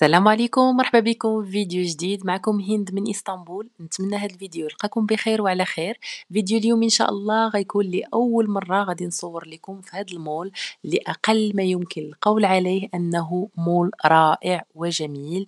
السلام عليكم مرحبا بكم في فيديو جديد معكم هند من اسطنبول نتمنى هذا الفيديو يلقاكم بخير وعلى خير فيديو اليوم ان شاء الله غيكون لاول مره غادي نصور لكم في هذا المول لاقل ما يمكن القول عليه انه مول رائع وجميل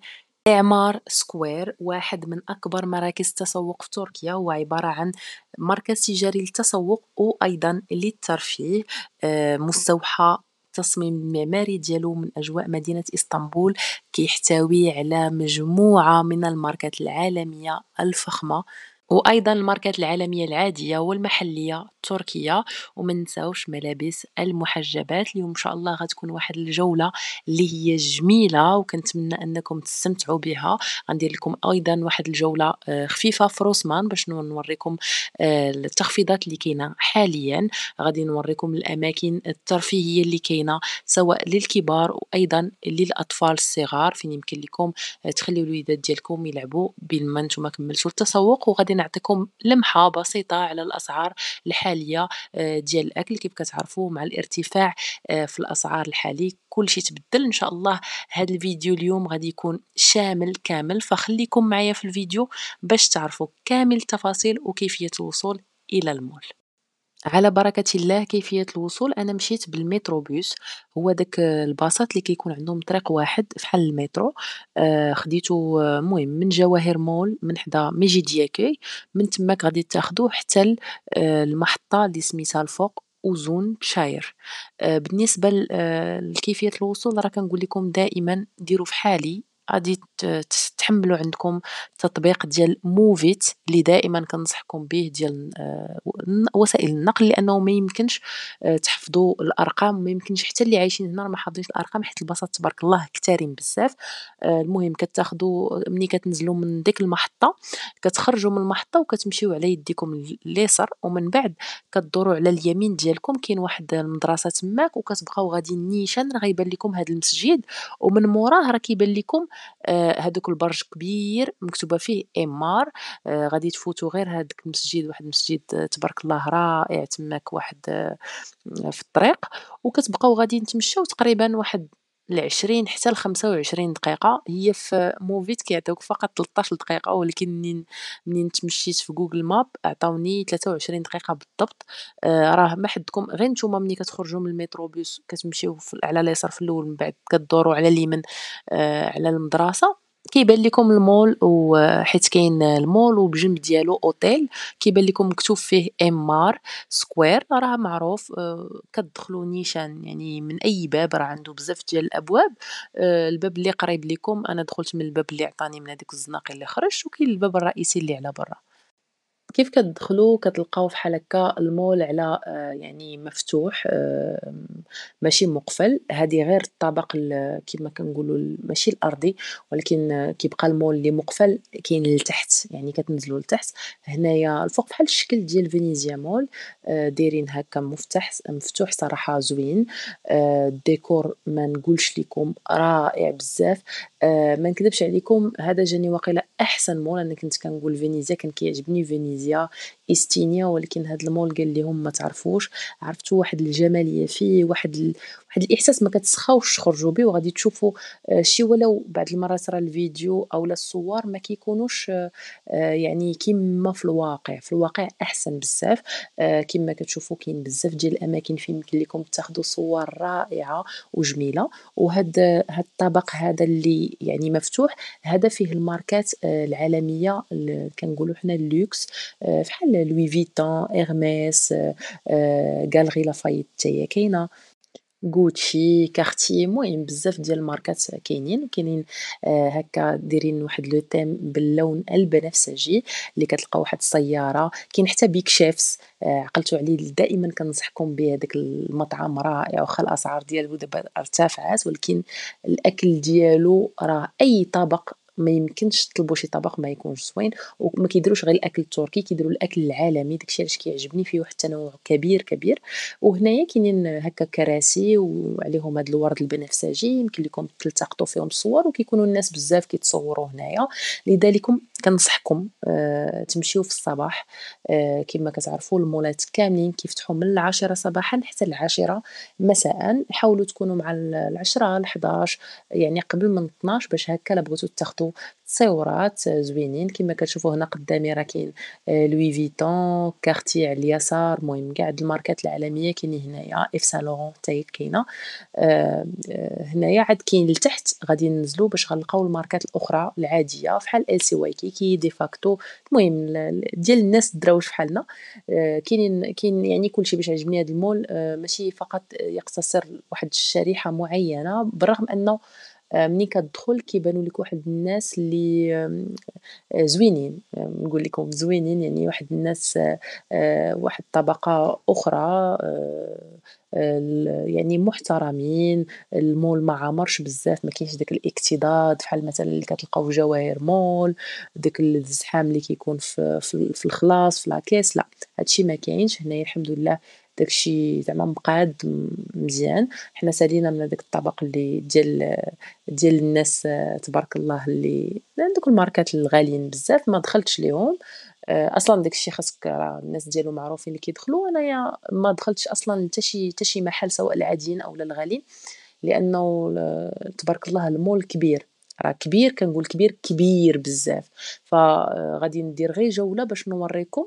إعمار سكوير واحد من أكبر مراكز التسوق في تركيا هو عبارة عن مركز تجاري للتسوق وأيضا للترفيه آه، مستوحى التصميم المعماري ديالو من أجواء مدينة إسطنبول كيحتوي على مجموعة من الماركات العالمية الفخمة وايضا الماركات العالميه العاديه والمحليه التركيه وما نساوش ملابس المحجبات اليوم ان شاء الله غتكون واحد الجوله اللي هي جميله وكنتمنى انكم تستمتعوا بها غندير لكم ايضا واحد الجوله آه، خفيفه في روسمان باش نوريكم آه، التخفيضات اللي كاينه حاليا غادي نوريكم الاماكن الترفيهيه اللي كاينه سواء للكبار وايضا للاطفال الصغار فين يمكن لكم آه، تخليو الوليدات ديالكم يلعبوا بين ما نتوما كملتوا التسوق وغادي نعطيكم لمحه بسيطه على الاسعار الحاليه آه، ديال الاكل كيف كتعرفوا مع الارتفاع آه، في الاسعار الحالي كل شيء تبدل ان شاء الله هذا الفيديو اليوم غادي يكون شامل كامل فخليكم معايا في الفيديو باش تعرفوا كامل التفاصيل وكيفيه الوصول الى المول على بركة الله كيفية الوصول أنا مشيت بالمتروبوس هو داك الباصات اللي كيكون عندهم طريق واحد فحال المترو آه، خديتو آه، مهم من جواهر مول من حدا ميجي دياكي من تماك غادي تاخدو حتى آه، المحطة اللي سميتها الفوق أوزون شاير بالنسبة لكيفية الوصول راه كنقول لكم دائما ديروا فحالي غادي تحملوا عندكم تطبيق ديال موفيت اللي دائما كنصحكم به ديال آه، وسائل النقل لانه ما يمكنش آه، تحفظوا الارقام ما يمكنش حتى اللي عايشين هنا ما حافظينش الارقام حيت البساط تبارك الله كتارين بزاف آه، المهم كتاخذوا ملي كتنزلوا من ديك المحطه كتخرجوا من المحطه وكتمشيو على يديكم اليسر ومن بعد كدوروا على اليمين ديالكم كاين واحد المدرسه تماك وكتبقاو غادي نيشان راه غيبان لكم هذا المسجد ومن موراه راه كيبان لكم آه، هذوك البرج كبير مكتوبه فيه إمار آه، غادي تفوتوا غير هذاك المسجد واحد المسجد آه، تبارك الله رائع تماك واحد في الطريق وكتبقاو غادي تمشاو تقريبا واحد العشرين حتى الخمسة وعشرين دقيقة هي في موفيت كيعطيوك فقط 13 دقيقة ولكن منين منين تمشيت في جوجل ماب عطاوني 23 دقيقة بالضبط آه راه ما حدكم غير نتوما ملي كتخرجوا من الميتروبيوس كتمشيو على اليسار في الاول من بعد كدوروا على اليمين آه على المدرسة كيبان لكم المول وحيت كاين المول وبجنب ديالو اوتيل كيبان لكم مكتوب فيه ام ار سكوير راه معروف آه، كتدخلوا نيشان يعني من اي باب راه عنده بزاف ديال الابواب آه، الباب اللي قريب لكم انا دخلت من الباب اللي عطاني من هذيك الزناقي اللي خرجت وكاين الباب الرئيسي اللي على برا كيف كتدخلوا كتلقاو فحال هكا المول على آه، يعني مفتوح آه، ماشي مقفل هادي غير الطابق كيما كنقولو ماشي الأرضي ولكن كيبقى المول اللي مقفل كاين لتحت يعني كتنزلو لتحت هنايا الفوق بحال الشكل ديال فينيزيا مول آه، دايرين هكا مفتح مفتوح صراحة زوين الديكور منقولش ليكم رائع بزاف منكدبش عليكم هذا جاني واقيلا أحسن مول أنا كنت كنقول فينيزيا كان كيعجبني فينيزيا تونسيه استينيا ولكن هاد المول اللي هم ما تعرفوش عرفتوا واحد الجماليه فيه واحد ال... واحد الاحساس ما كتسخاوش تخرجوا به وغادي تشوفوا آه، شي ولو بعد المرات راه الفيديو او الصور ما كيكونوش آه، آه، يعني كما في الواقع في الواقع احسن بزاف كما كتشوفوا كاين بزاف ديال الاماكن فين يمكن لكم تاخذوا صور رائعه وجميله وهاد هاد الطبق هذا اللي يعني مفتوح هذا فيه الماركات العالميه كنقولوا حنا اللوكس آه، فحال لوي فيتون إرماس آه، آه، غالغي لافايت كاينه غوتشي كارتي المهم بزاف ديال الماركات كاينين وكاينين آه هكا دايرين واحد لو تيم باللون البنفسجي اللي كتلقى واحد السياره كاين حتى بيك شيفس آه عقلتو عليه دائما كنصحكم به داك المطعم رائع واخا الاسعار ديالو دابا ارتفعت ولكن الاكل ديالو راه اي طبق ما يمكنش تطلبوا شي طبق ما يكونش زوين وما كيديروش غير الاكل التركي كيديروا الاكل العالمي داكشي علاش كيعجبني فيه واحد التنوع كبير كبير وهنايا كاينين هكا كراسي وعليهم هاد الورد البنفسجي يمكن لكم تلتقطوا فيهم الصور وكيكونوا الناس بزاف كيتصوروا هنايا لذلك كنصحكم آه تمشيو في الصباح آه كما كتعرفوا المولات كاملين كيفتحوا من العاشرة صباحا حتى العاشرة مساء حاولوا تكونوا مع العشرة ل11 يعني قبل من 12 باش هكا لا بغيتو تاخذوا تصاورات زوينين كما كتشوفوا هنا قدامي راه كاين لوي فيتون كارتي على اليسار المهم كاع الماركات العالميه كاينين هنايا اف سان لورون حتى هي كاينه آه، آه، هنايا عاد كاين لتحت غادي ننزلوا باش غنلقاو الماركات الاخرى العاديه بحال ال سي واي كيكي دي فاكتو المهم ديال الناس الدراوج فحالنا آه، كاينين كاين يعني كلشي باش عجبني هذا المول ماشي فقط يقتصر واحد الشريحه معينه بالرغم انه آه، مني كتدخل كيبانوا لك واحد الناس اللي آه، زوينين آه، نقول لكم زوينين يعني واحد الناس واحد طبقة أخرى يعني محترمين المول ما عامرش بزاف ما كاينش داك الاكتضاد بحال مثلا اللي كتلقاو في جواهر مول داك الزحام اللي كيكون في في الخلاص في لاكيس لا هادشي ما كاينش هنايا الحمد لله داكشي زعما مقاد مزيان حنا سالينا من داك الطبق اللي ديال ديال الناس آه، تبارك الله اللي دوك الماركات الغاليين بزاف ما دخلتش ليهم آه، اصلا داكشي خاصك راه الناس ديالو معروفين اللي كيدخلوا انايا ما دخلتش اصلا حتى شي حتى شي محل سواء العاديين او الغاليين لانه آه، تبارك الله المول كبير راه كبير كنقول كبير كبير بزاف فغادي ندير غير جوله باش نوريكم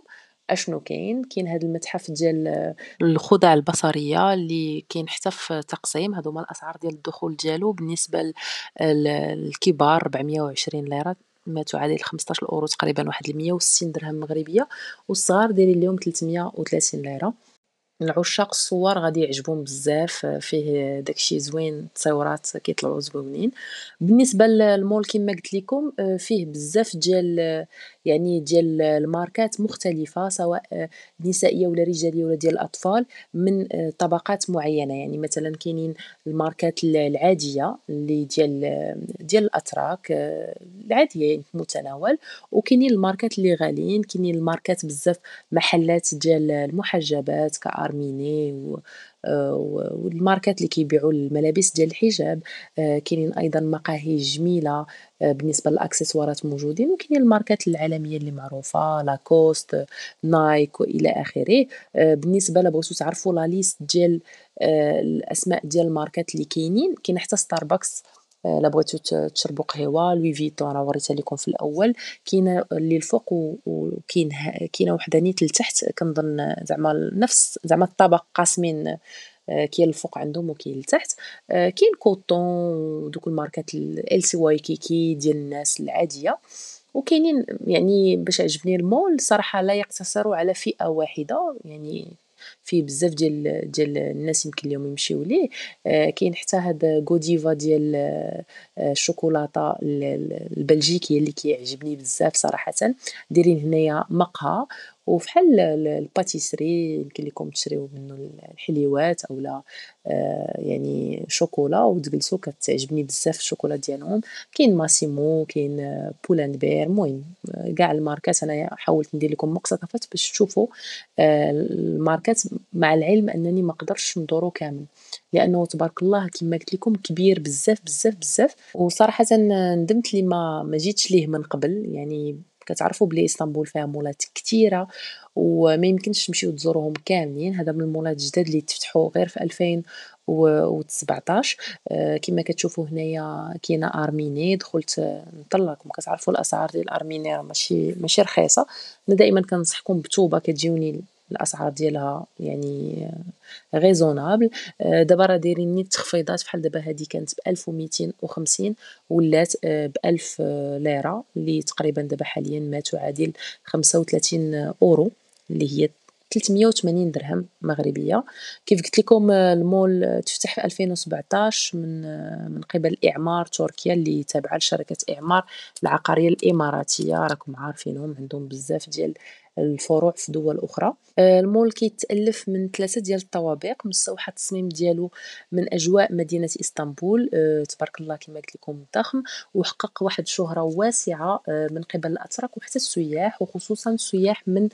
اشنو كاين كاين هذا المتحف ديال آه، الخدع البصريه اللي كاين حتى في تقسيم هذوما الاسعار ديال الدخول ديالو بالنسبه للكبار 420 ليره ما تعادل 15 اورو تقريبا واحد 160 درهم مغربيه والصغار دايرين اليوم 330 ليره العشاق الصور غادي يعجبهم بزاف آه، فيه داكشي زوين التصاورات كيطلعوا زوينين بالنسبه للمول كما قلت لكم آه، فيه بزاف ديال يعني ديال الماركات مختلفة سواء آه، نسائية ولا رجالية ولا ديال الأطفال من آه، طبقات معينة يعني مثلا كاينين الماركات العادية اللي ديال آه، ديال الأتراك العادية يعني في المتناول وكاينين الماركات اللي غاليين كاينين الماركات بزاف محلات ديال المحجبات كأرميني و والماركات اللي كيبيعوا الملابس ديال الحجاب آه، كاينين ايضا مقاهي جميله آه، بالنسبه للاكسسوارات موجودين وكاين الماركات العالميه اللي معروفه لاكوست نايك والى اخره آه، بالنسبه لبغيتو تعرفوا لا ليست ديال الاسماء ديال الماركات اللي كاينين كاين حتى ستاربكس الا آه، بغيتو تشربوا قهيوه لوي فيتو راه وريتها لكم في الاول كاينه اللي الفوق وكاين كاينه وحده نيت لتحت كنظن زعما نفس زعما الطبق قاسمين آه، كاين الفوق عندهم وكاين لتحت آه، كاين كوتون ودوك الماركات ال سي واي كيكي ديال الناس العاديه وكاينين يعني باش عجبني المول صراحه لا يقتصر على فئه واحده يعني فيه بزاف ديال ديال الناس يمكن ليهم يمشيو ليه آه، كاين حتى هاد غوديفا ديال آه، الشوكولاتة البلجيكية اللي كيعجبني بزاف صراحة دايرين هنايا مقهى وفحال الباتيسري يمكن ليكم تشريو منو الحليوات اولا آه، يعني شوكولا وتجلسوا كتعجبني بزاف الشوكولا ديالهم كاين ماسيمو كاين بير المهم آه، كاع الماركات انا حاولت ندير لكم مقتطفات باش تشوفوا آه، الماركات مع العلم انني ما ندورو كامل لانه تبارك الله كما قلت لكم كبير بزاف بزاف بزاف وصراحه ندمت لي ما جيتش ليه من قبل يعني كتعرفوا بلي اسطنبول فيها مولات كثيره وما يمكنش تمشيو تزوروهم كاملين هذا من المولات الجداد اللي تفتحوا غير في 2000 و17 كما كتشوفوا هنايا كاينه ارميني دخلت نطلعكم كتعرفوا الاسعار ديال ارميني راه ماشي ماشي رخيصه انا دائما كنصحكم بتوبه كتجيوني الاسعار ديالها يعني ريزونابل آه، دابا راه دايرين نيت تخفيضات بحال دابا هذه كانت ب 1250 ولات آه، ب 1000 آه، ليره اللي تقريبا دابا حاليا ما تعادل 35 اورو اللي هي 380 درهم مغربيه كيف قلت لكم المول تفتح في 2017 من من قبل اعمار تركيا اللي تابعه لشركه اعمار العقاريه الاماراتيه راكم عارفينهم عندهم بزاف ديال الفروع في دول أخرى آه، المول كيتألف من ثلاثة ديال الطوابق مستوحى التصميم ديالو من أجواء مدينة إسطنبول آه، تبارك الله كما قلت لكم ضخم وحقق واحد الشهرة واسعة آه، من قبل الأتراك وحتى السياح وخصوصا السياح من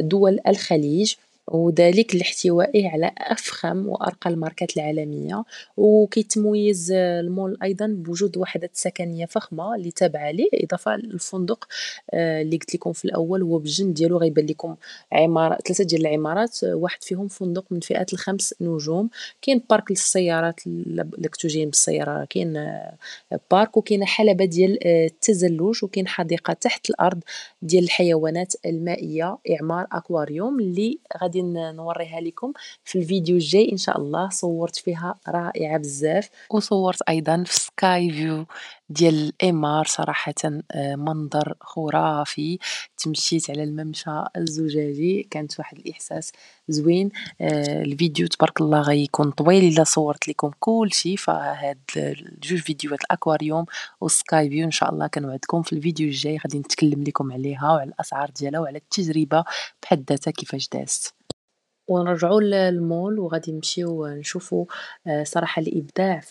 دول الخليج وذلك لاحتوائه على أفخم وأرقى الماركات العالمية وكيتميز المول أيضا بوجود وحدات سكنية فخمة اللي تابعة ليه إضافة للفندق آه، اللي قلت لكم في الأول هو بجن ديالو غيبان لكم عمارة ثلاثة ديال العمارات آه، واحد فيهم فندق من فئة الخمس نجوم كاين بارك للسيارات كنتو جايين بالسيارة كاين آه، بارك وكاين حلبة ديال التزلج وكاين حديقة تحت الأرض ديال الحيوانات المائيه اعمار اكواريوم اللي غادي نوريها لكم في الفيديو الجاي ان شاء الله صورت فيها رائعه بزاف وصورت ايضا في سكاي فيو ديال الإمار صراحة آه، منظر خرافي تمشيت على الممشى الزجاجي كانت واحد الإحساس زوين آه، الفيديو تبارك الله غيكون طويل إلا صورت لكم كلشي فهاد جوج فيديوهات الأكواريوم والسكاي فيو إن شاء الله كنوعدكم في الفيديو الجاي غادي نتكلم لكم عليها وعلى الأسعار ديالها وعلى التجربة بحد ذاتها كيفاش دازت ونرجعو للمول وغادي نمشيو نشوفو آه، صراحة الإبداع -في-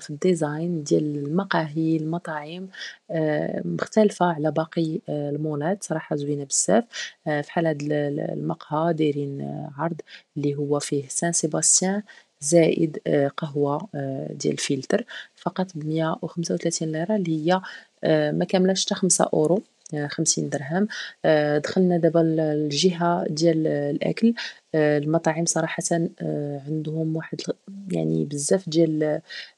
في الديزاين ديال المقاهي، المطاعم آه، مختلفة على باقي آه، المولات صراحة زوينة بزاف حال هاد المقهى دايرين عرض اللي هو فيه سان سيباستيان زائد قهوة ديال فلتر فقط بمية 135 ليرة اللي هي كاملاش حتى خمسة أورو خمسين درهم دخلنا دابا للجهة ديال الأكل آه، المطاعم صراحة آه، عندهم واحد يعني بزاف ديال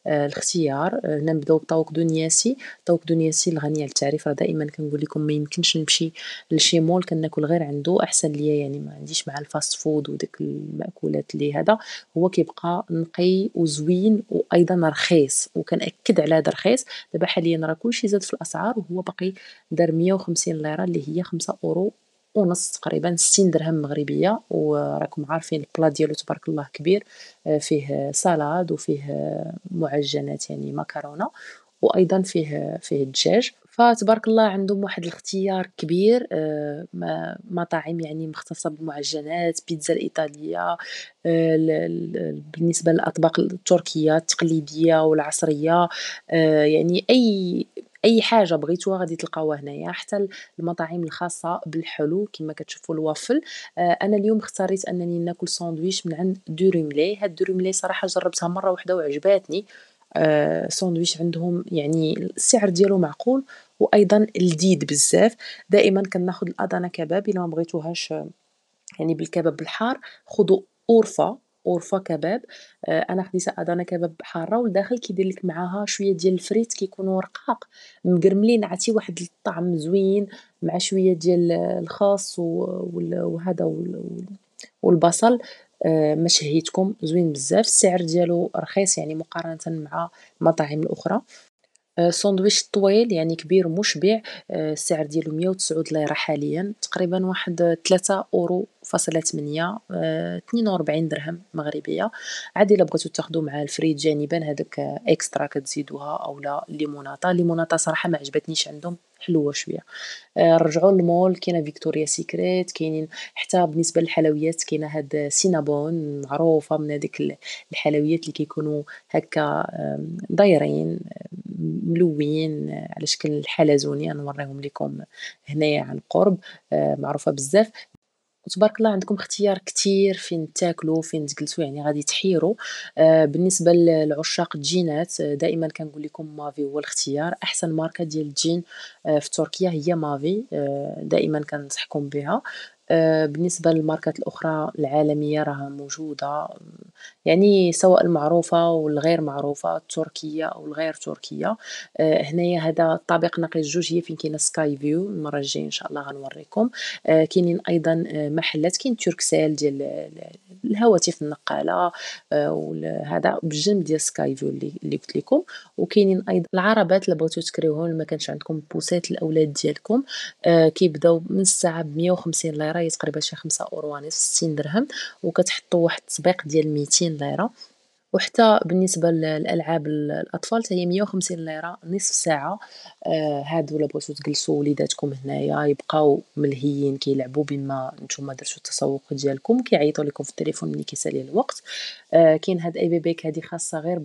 آه، الاختيار هنا نبداو بطوق دونياسي طوق دونياسي الغني على التعريف راه دائما كنقول لكم ما يمكنش نمشي لشي مول كناكل غير عنده احسن ليا يعني ما عنديش مع الفاست فود وديك المأكولات اللي هذا هو كيبقى نقي وزوين وايضا رخيص وكنأكد على هذا رخيص دابا حاليا راه كلشي زاد في الاسعار وهو باقي دار 150 ليره اللي هي 5 اورو ونص تقريبا 60 درهم مغربيه وراكم عارفين البلا ديالو تبارك الله كبير آه، فيه سلاد وفيه معجنات يعني مكرونه وايضا فيه فيه الدجاج فتبارك الله عندهم واحد الاختيار كبير آه، مطاعم يعني مختصه بالمعجنات بيتزا الايطاليه آه، بالنسبه للاطباق التركيه التقليديه والعصريه يعني اي اي حاجه بغيتوها غادي تلقاوها هنايا حتى المطاعم الخاصه بالحلو كما كتشوفوا الوافل آه، انا اليوم اختاريت انني ناكل ساندويش من عند دوريملي هاد دوريملي صراحه جربتها مره واحده وعجباتني آه ساندويش عندهم يعني السعر ديالو معقول وايضا لذيذ بزاف دائما كناخذ الادانا كباب الا ما بغيتوهاش آه، يعني بالكباب الحار خذوا اورفا غرفه كباب آه، انا خديتها ادانا كباب حاره والداخل كيدير لك معاها شويه ديال الفريت كيكونوا رقاق مقرملين عتي واحد الطعم زوين مع شويه ديال الخاص وهذا والبصل آه، ما شهيتكم زوين بزاف السعر ديالو رخيص يعني مقارنه مع المطاعم الاخرى آه، سندويش طويل يعني كبير مشبع السعر آه، ديالو مية ليرة حاليا تقريبا واحد تلاتة أورو فاصلة تمنية آه، تنين درهم مغربية، عادي إلا بغيتو تاخدو مع الفريت جانبا هاذيك إكسترا كتزيدوها أولا ليموناطا ليموناطا صراحة ما عجبتنيش عندهم حلوه شويه آه، رجعوا للمول كاينه فيكتوريا سيكريت كاينين حتى بالنسبه للحلويات كاينه هاد سينابون معروفه من هذيك الحلويات اللي كيكونوا هكا دايرين ملوين آه، على شكل حلزوني انا نوريهم لكم هنايا عن قرب آه، معروفه بزاف وتبارك الله عندكم اختيار كتير فين تاكلوا فين تجلسوا يعني غادي تحيروا آه، بالنسبة لعشاق الجينات آه، دائما كنقول لكم مافي هو الاختيار أحسن ماركة ديال الجين آه، في تركيا هي مافي دائما كنصحكم بها آه، بالنسبة للماركات الأخرى العالمية راها موجودة يعني سواء المعروفة والغير معروفة التركية أو الغير تركية آه، هنايا هذا الطابق نقي الجوج هي فين كاينة سكاي فيو المرة الجاية إن شاء الله غنوريكم آه، كاينين أيضا محلات كاين تركسيل ديال الهواتف النقاله آه، وهذا بالجنب ديال سكاي فيو اللي قلت لكم وكاينين ايضا العربات اللي بغيتو تكريوهم ما كانش عندكم بوسات الاولاد ديالكم آه، كيبداو من الساعه ب 150 ليره تقريبا شي 5 اورو ونص 60 درهم وكتحطوا واحد التطبيق ديال 200 ليره وحتى بالنسبه للالعاب الاطفال هي 150 ليره نصف ساعه آه هادو ولا بغيتو تجلسوا وليداتكم هنايا يبقاو ملهيين كيلعبوا بما نتوما درتو التسوق ديالكم كيعيطوا لكم في التليفون ملي كيسالي الوقت آه كاين هاد اي بيبيك هادي خاصه غير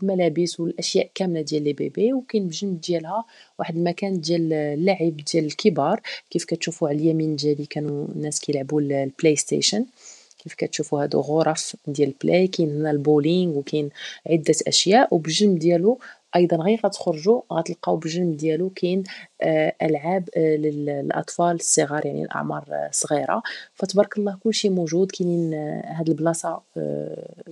بالملابس والاشياء كامله ديال لي بيبي وكاين بجنب ديالها واحد المكان ديال اللعب ديال الكبار كيف كتشوفوا على اليمين ديالي كانوا الناس كيلعبوا البلاي ستيشن كيف كتشوفوا هادو غرف ديال بلاي كاين هنا البولينغ وكاين عدة اشياء وبجنب ديالو ايضا غير غتخرجوا غتلقاو بجنب ديالو كاين آه، العاب آه، للاطفال الصغار يعني الاعمار آه، صغيره فتبارك الله كل شيء موجود كاينين هاد البلاصه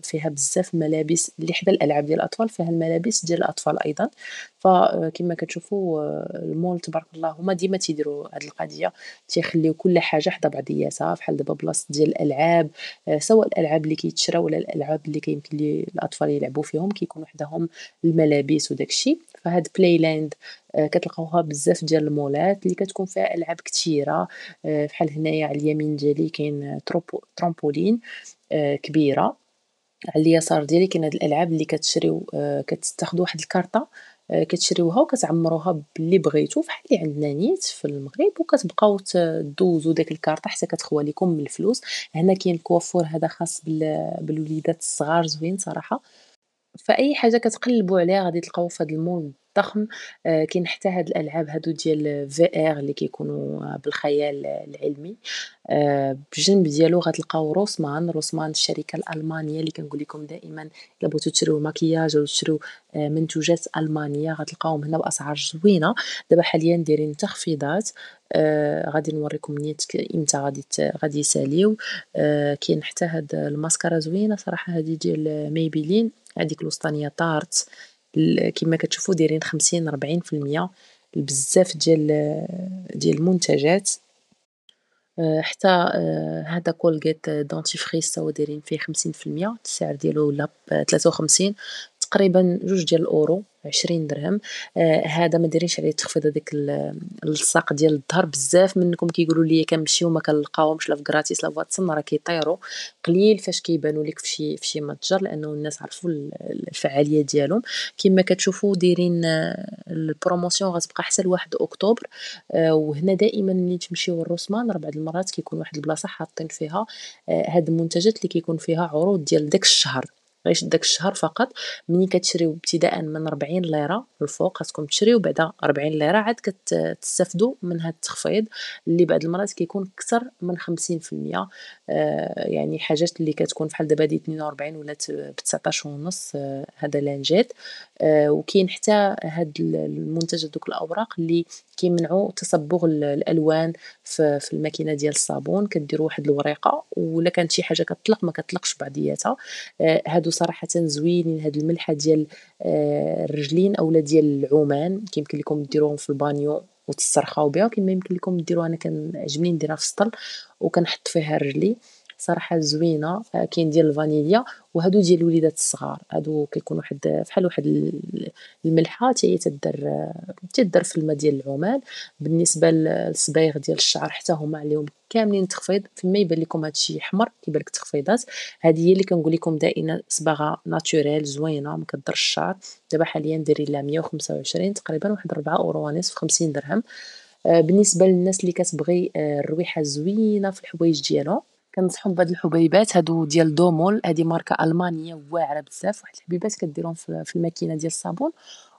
فيها بزاف ملابس اللي حدا الالعاب ديال الاطفال فيها الملابس ديال الاطفال ايضا فكما كتشوفوا المول تبارك الله هما ديما تيديروا هاد القضيه تيخليو كل حاجه حدا بعضياتها بحال دابا بلاصه ديال الالعاب سواء الالعاب اللي كيتشراو ولا الالعاب اللي كيمكن الاطفال يلعبوا فيهم كيكون وحدهم الملابس وداكشي فهاد بلاي لاند كتلقاوها بزاف ديال المولات اللي كتكون فيها العاب كثيره بحال آه، هنايا على اليمين ديالي كاين ترامبولين آه، كبيره على اليسار ديالي كاين هاد الالعاب اللي كتشريو آه، كتاخذوا واحد الكارطه كتشريوها وكتعمروها باللي بغيتو بحال اللي عندنا نيت في المغرب وكتبقاو تدوزو داك الكارطه حتى كتخوى لكم من الفلوس هنا كاين كوافور هذا خاص بالوليدات الصغار زوين صراحه فاي حاجه كتقلبوا عليها غادي تلقاو في هذا المول الضخم آه، كاين حتى هاد الالعاب هادو ديال في ار اللي كيكونوا بالخيال العلمي آه، بجنب ديالو غتلقاو روسمان روسمان الشركه الالمانيه اللي كنقول لكم دائما الا بغيتو تشريو ماكياج ولا تشريو آه، منتوجات المانيه غتلقاوهم هنا باسعار زوينه دابا حاليا دايرين تخفيضات آه غادي نوريكم نيت امتى غادي غادي يساليو آه كاين حتى هاد الماسكارا زوينه صراحه هادي ديال ميبيلين هذيك الوسطانية طارت كما كتشوفوا دايرين خمسين ربعين في بزاف لبزاف ديال ديال المنتجات آه، حتى آه، هذا كولغيت دونتيفريس هو دايرين فيه خمسين السعر ديالو ولا آه، تلاتة وخمسين تقريبا جوج ديال الأورو 20 درهم آه هذا ما دايرينش عليه تخفيض هذيك اللصاق ديال الظهر بزاف منكم كيقولوا لي كنمشيو ما كنلقاوهمش لا في غراتيس لا في واتسون راه كيطيروا قليل فاش كيبانوا لك في شي متجر لانه الناس عرفوا الفعاليه ديالهم كما كتشوفوا دايرين آه، البروموسيون غتبقى حتى لواحد اكتوبر آه وهنا دائما ملي تمشيو للروسمان ربع المرات كيكون واحد البلاصه حاطين فيها آه، هاد المنتجات اللي كيكون فيها عروض ديال داك الشهر غيش داك الشهر فقط ملي كتشريو ابتداء من 40 ليرة الفوق خاصكم تشريو بعدا 40 ليرة عاد كتستافدوا من هاد التخفيض اللي بعض المرات كيكون اكثر من 50% آه، يعني حاجات اللي كتكون فحال دابا هادي 42 ولات ب 19 ونص آه، هذا لانجيت آه، وكاين حتى هاد المنتج دوك الاوراق اللي كيمنعوا تصبغ الالوان في, الماكينه ديال الصابون كديروا واحد الوريقه ولا كانت شي حاجه كتطلق ما كتطلقش بعضياتها آه، هادو صراحه زوينين هاد الملحه ديال آه، الرجلين اولا ديال العومان كيمكن لكم ديروهم في البانيو وتسترخاو بها كيما يمكن لكم ديروها انا كنعجبني نديرها في السطل وكنحط فيها رجلي صراحه زوينه كاين ديال الفانيليا وهادو ديال الوليدات الصغار هادو كيكون واحد فحال واحد الملحه تاهي تدر تدار تدار في الماء ديال العمان بالنسبه للصبايغ ديال الشعر حتى هما عليهم كاملين تخفيض فيما يبان لكم هادشي احمر كيبان لك تخفيضات هذه هي اللي كنقول لكم دائما صباغه ناتوريل زوينه ما كضرش الشعر دابا حاليا دايرين لها 125 تقريبا واحد 4 اورو ونص في 50 درهم آه، بالنسبه للناس اللي كتبغي آه، الرويحه زوينه في الحوايج ديالها كنصحهم بهاد الحبيبات هادو ديال دومول هادي ماركة ألمانية واعرة بزاف واحد الحبيبات كديرهم في الماكينة ديال الصابون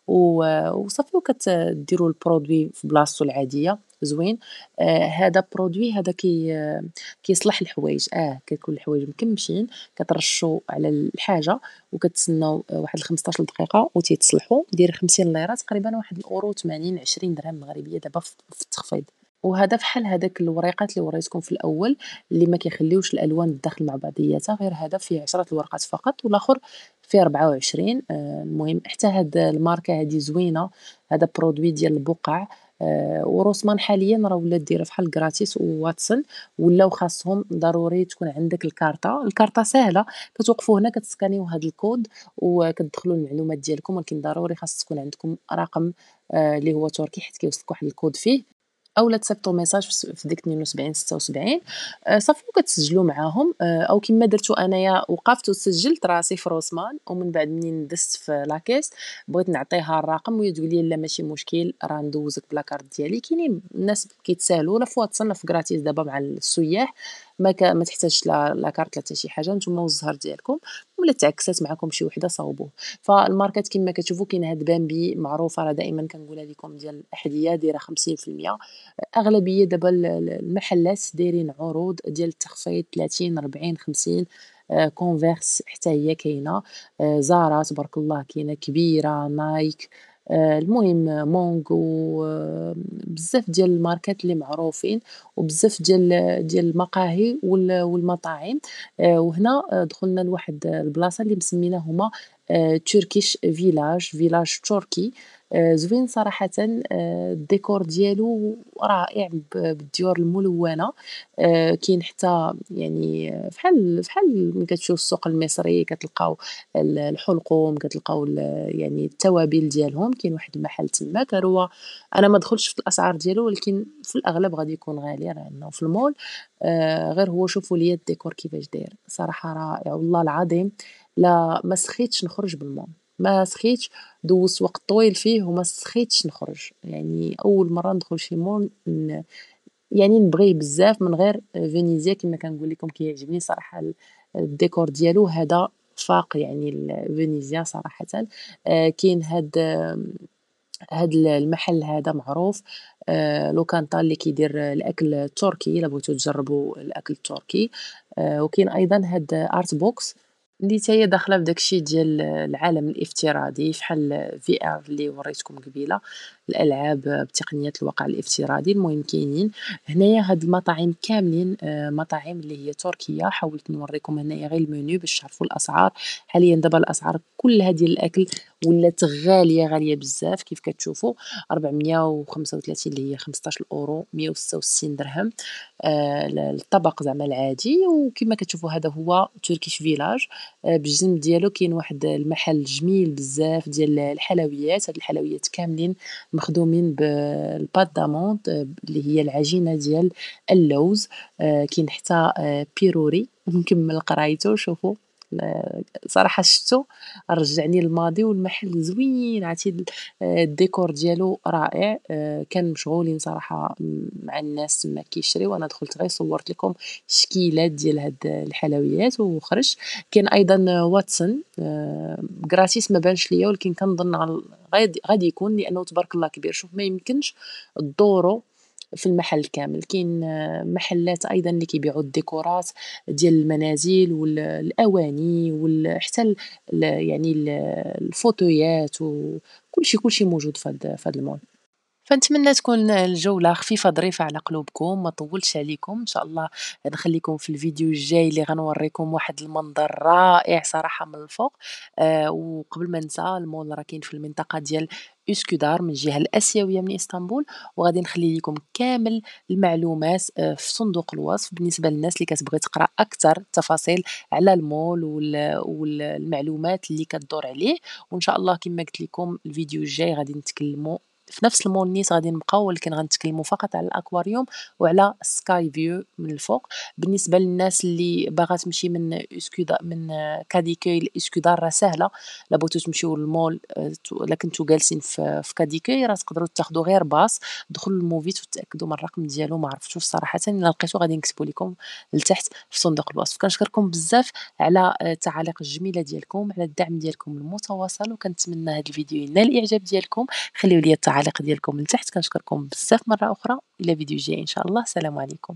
وصافي وكديروا البرودوي في بلاصتو العادية زوين آه هذا برودوي هذا كي آه كيصلح الحوايج اه كيكون الحوايج مكمشين كترشوا على الحاجه وكتسناو آه واحد 15 دقيقه وتيتصلحوا دير 50 ليره تقريبا واحد الاورو 80 20 درهم مغربيه دابا في التخفيض وهذا فحال هذاك الوريقات اللي وريتكم في الاول اللي ما كيخليوش الالوان تدخل مع بعضياتها غير هذا فيه 10 الورقات فقط والاخر فيه 24 آه، المهم حتى هاد الماركه هادي زوينه هذا برودوي ديال البقع آه، وروسمان حاليا راه ولات دايره فحال كراتيس وواتسون ولاو خاصهم ضروري تكون عندك الكارطه الكارطه سهله كتوقفوا هنا كتسكانيو هذا الكود وكتدخلوا المعلومات ديالكم ولكن ضروري خاص تكون عندكم رقم آه، اللي هو تركي حيت كيوصلك واحد الكود فيه او لا تصيفطوا ميساج في ديك 72 76 صافي وكتسجلوا معاهم آه، او كما درتو انايا وقفت وسجلت راسي في روسمان ومن بعد منين دست في لاكيس بغيت نعطيها الرقم وهي تقول لي لا ماشي مشكل راه ندوزك بلاكارت ديالي كاينين الناس كيتسالوا لا فوا تصنف في كراتيس دابا مع السياح ما ك... ما تحتاجش لا, لا كارت لا حتى شي حاجه نتوما والزهر ديالكم ولا تعكسات معكم شي وحده صاوبوه فالماركات كما كتشوفوا كاين هاد بامبي معروفه راه دائما كنقولها لكم ديال الاحذيه دايره 50% اغلبيه دابا المحلات دايرين عروض ديال التخفيض 30 40 50 كونفيرس حتى هي كاينه آه، زارا تبارك الله كاينه كبيره نايك آه، المهم مونغو آه، بزاف ديال الماركات اللي معروفين وبزاف ديال ديال المقاهي والمطاعم آه، وهنا دخلنا لواحد البلاصه اللي مسمينا هما تركيش فيلاج فيلاج تركي آه، زوين صراحة آه، الديكور ديالو رائع بالديور الملونة آه، كاين حتى يعني فحال فحال ملي كتشوف السوق المصري كتلقاو الحلقوم كتلقاو يعني التوابل ديالهم كاين واحد المحل تما هو انا ما دخلتش في الاسعار ديالو ولكن في الاغلب غادي يكون غالي لانه في المول غير هو شوفوا ليا الديكور كيفاش داير صراحة رائع والله العظيم لا ما سخيتش نخرج بالمول ما سخيتش دوزت وقت طويل فيه وما سخيتش نخرج يعني أول مرة ندخل شي مول يعني نبغيه بزاف من غير فينيزيا كيما لكم كيعجبني صراحة الديكور ديالو هذا فاق يعني فينيزيا صراحة آه، كاين هاد هاد المحل هذا معروف آه، لوكانطا اللي كيدير الاكل التركي الا بغيتو تجربوا الاكل التركي آه، وكاين ايضا هاد ارت بوكس اللي تاهي داخلة داكشي ديال العالم الافتراضي فحال في آر اللي وريتكم قبيلة. الالعاب آه، بتقنيات الواقع الافتراضي المهم كاينين هنايا هاد المطاعم كاملين آه، مطاعم اللي هي تركية حاولت نوريكم هنايا غير المنيو باش تعرفوا الاسعار حاليا دابا الاسعار كلها ديال الاكل ولات غاليه غاليه بزاف كيف كتشوفوا 435 اللي هي 15 اورو 166 درهم الطبق آه، زعما العادي وكما كتشوفوا هذا هو تركيش فيلاج بالجنب ديالو كاين واحد المحل جميل بزاف ديال الحلويات هاد الحلويات كاملين مخدومين بالبات داموند آه، اللي هي العجينه ديال اللوز آه، كاين حتى آه، بيروري نكمل قرايته شوفوا صراحه شفتو رجعني للماضي والمحل زوين عرفتي آه، الديكور ديالو رائع آه، كان مشغولين صراحه مع الناس تما كيشريو انا دخلت غير صورت لكم الشكيلات ديال هاد الحلويات وخرج كاين ايضا واتسون كراتيس آه، ما بانش ليا ولكن كنظن غادي يكون لانه تبارك الله كبير شوف ما يمكنش الدورو في المحل كامل كاين محلات ايضا اللي كيبيعوا الديكورات ديال المنازل والاواني وحتى يعني شيء كل كلشي موجود في هاد المول فنتمنى تكون الجولة خفيفة ظريفة على قلوبكم ما طولش عليكم إن شاء الله نخليكم في الفيديو الجاي اللي غنوريكم واحد المنظر رائع صراحة من الفوق آه وقبل ما ننسى المول راه كاين في المنطقة ديال اسكودار من الجهه الاسيويه من اسطنبول وغادي نخلي لكم كامل المعلومات آه، في صندوق الوصف بالنسبه للناس اللي كتبغي تقرا اكثر تفاصيل على المول والمعلومات اللي كتدور عليه وان شاء الله كما قلت لكم الفيديو الجاي غادي نتكلموا في نفس المول نيت غادي نبقاو ولكن غنتكلموا فقط على الاكواريوم وعلى سكاي فيو من الفوق بالنسبه للناس اللي باغا تمشي من اسكودا من كاديكوي لاسكودار راه سهله لا بغيتو تمشيو للمول آه، لا كنتو جالسين في في كاديكوي راه تقدروا تاخذوا غير باص دخلوا للموفيت وتاكدوا من الرقم ديالو ما عرفتوش صراحه الا لقيتو غادي نكتبو لكم لتحت في صندوق الوصف كنشكركم بزاف على آه، التعاليق الجميله ديالكم على الدعم ديالكم المتواصل وكنتمنى هذا الفيديو ينال الاعجاب ديالكم خليو لي التعليق التعليق ديالكم لتحت كنشكركم بزاف مره اخرى الى فيديو جاي ان شاء الله السلام عليكم